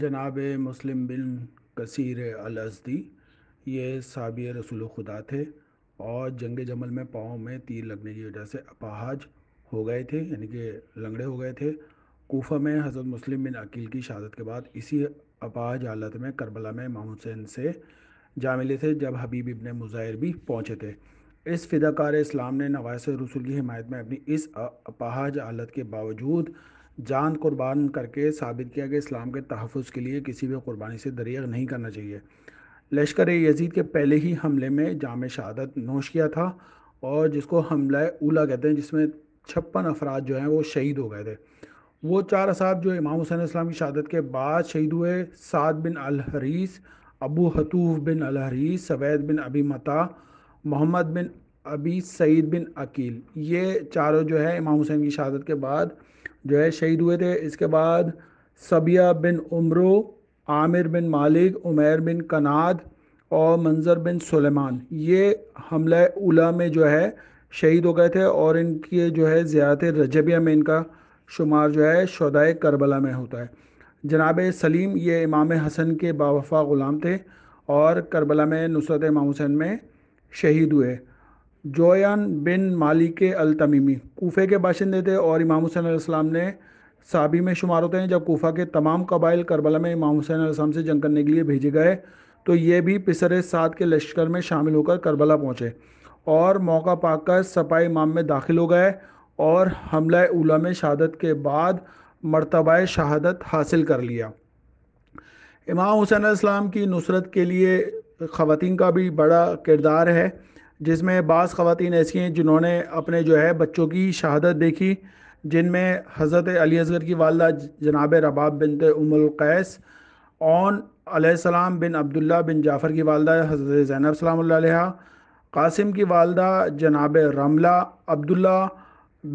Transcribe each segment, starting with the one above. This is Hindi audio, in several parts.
जनाब मुस्लिम बिन कसीर अलअसदी ये साबिय रसूल खुदा थे और जंग जमल में पाँव में तीर लगने की वजह से अपाहज हो गए थे यानी कि लंगड़े हो गए थे कोफा में हज़रत मुस्लिम बिन अकील की शहादत के बाद इसी अपाहज हालत में करबला में इमाम हुसैन से जा मिले थे जब हबीब इबन मुजाहिर भी पहुँचे थे इस फिदाकार इस्लाम ने नवास रसूल की हमायत में अपनी इस अपाहज हालत के बावजूद जान कुर्बान करके साबित किया कि इस्लाम के तहफ़ के लिए किसी भी कुर्बानी से दरिया नहीं करना चाहिए लश्कर यजीद के पहले ही हमले में जाम शहादत नोश किया था और जिसको हमला उला कहते हैं जिसमें छप्पन अफराद जो हैं वो शहीद हो गए थे वो चार असाब जो इमाम हुसैन इस्लाम की शहादत के बाद शहीद हुए साद बिन अल हरीस अबू हतूफ बिन अल हरीस सवैद बिन अबी मता मोहम्मद बिन अबी सईद बिन अकील ये चारों जो है इमाम हुसैन की शहादत के बाद जो है शहीद हुए थे इसके बाद सबिया बिन उम्रो आमिर बिन मालिक उमैर बिन कनाद और मंजर बिन सुलेमान ये हमला उला में जो है शहीद हो गए थे और इनके जो है ज़्यादा रजबिया में इनका शुमार जो है शदाय करबला में होता है जनाब सलीम ये इमाम हसन के बावफा ग़ुलाम थे और करबला में नुसरत इमाम हुसैन में शहीद हुए जोयान बिन मालिक अल तमीमी कोफे के बाशिंदे थे और इमाम हुसैन ने साबी में शुमार होते हैं जब कोफा के तमाम कबाइल करबला में इमाम हुसैन से जंग करने के लिए भेजे गए तो ये भी पिसर सात के लश्कर में शामिल होकर करबला पहुँचे और मौका पाकर सपाई इमाम में दाखिल हो गए और हमला उला में शहादत के बाद मरतबा शहादत हासिल कर लिया इमाम हुसैन की नुसरत के लिए ख़वान का भी बड़ा किरदार है जिसमें बास ख़वातीन ऐसी हैं जिन्होंने अपने जो है बच्चों की शहादत देखी जिनमें हज़रत अली असगर की वालदा जनाब रबाब बिनत कैस ओन आसमाम बिन अब्दुल्ला बिन जाफ़र की वालदा हज़रत ज़ैनब सलाम कासिम की वालदा जनाब रमला अब्दुल्ला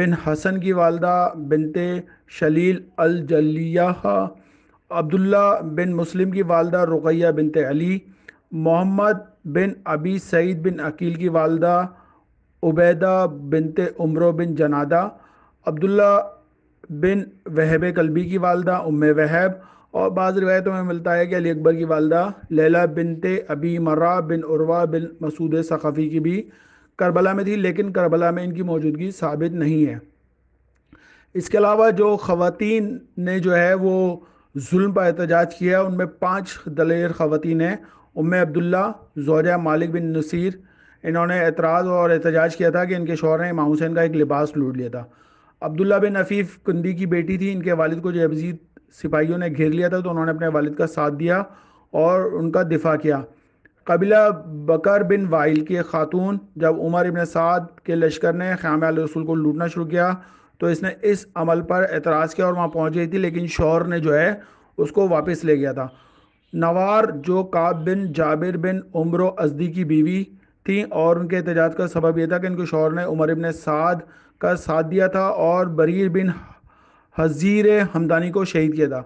बिन हसन की वालदा बिनते शलील जलिया अब्दुल्ला बिन मुस्लिम की वालदा रुकैया बिनते अली मोहम्मद बिन अबी सईद बिन अकील की वालदा उबैदा बिनते उम्र बिन जनादा अब्दुल्ला बिन वहब कलबी की वालदा उम वहब और बाज़ रिवायतों में मिलता है कि अली अकबर की वालदा लैला बिनते अबी मर्रा बिन उर्वा बिन मसूद सख़फ़ी की भी करबला में थी लेकिन करबला में इनकी मौजूदगी साबित नहीं है इसके अलावा जो ख़वान ने जो है वो जुल्म पर एहतजाज किया उनमें पाँच दलेर ख़वान उम अब्दुल्ला जोरिया मालिक बिन नसीर इन्होंने एतराज़ और एहतजाज किया था कि इनके शोहर ने इमाम हुसैन का एक लिबास लूट लिया था अब्दुल्ला बिन अफीफ़ कुंदी की बेटी थी इनके वालिद को जबजीद सिपाहियों ने घेर लिया था तो उन्होंने अपने वालिद का साथ दिया और उनका दिफा किया कबीला बकर बिन वाइल की खातून जब उमर इबन साद के लश्कर ने ख़्याम रसूल को लूटना शुरू किया तो इसने इस अमल पर एतराज़ किया और वहाँ पहुँच गई थी लेकिन शोर ने जो है उसको वापस ले गया था नवार जो काब बिन जाबिर बिन उम्र अजदी की बीवी थी और उनके एहतजाज का सबब यह था कि इनके शोहर ने उमर इबन साद का साथ दिया था और बरीर बिन हजीर हमदानी को शहीद किया था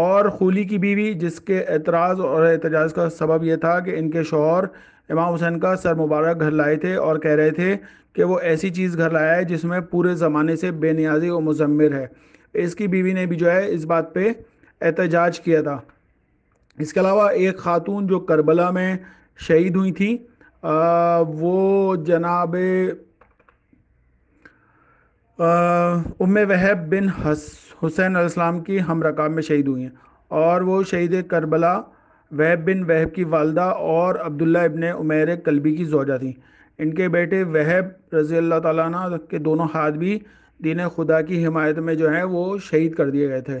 और खूली की बीवी जिसके एतराज़ और एहतजाज का सबब यह था कि इनके शोहर इमाम हुसैन का सर मुबारक घर लाए थे और कह रहे थे कि वो ऐसी चीज़ घर लाया है जिसमें पूरे ज़माने से बेनियाजी और मुजम्मिर है इसकी बीवी ने भी जो है इस बात पर एहतजाज किया था इसके अलावा एक खातून जो करबला में शहीद हुई थी आ, वो जनाब उम वहब बिन हस हुसैन अलैहिस्सलाम की हम रकाब में शहीद हुई हैं और वो शहीद करबला वहब बिन वहब की वालदा और अब्दुल्ला इबन उमेर कलबी की जोजा थी इनके बेटे वहब रज़ी अल्लाह तक के दोनों हाथ भी दीन खुदा की हिमायत में जो हैं वो शहीद कर दिए गए थे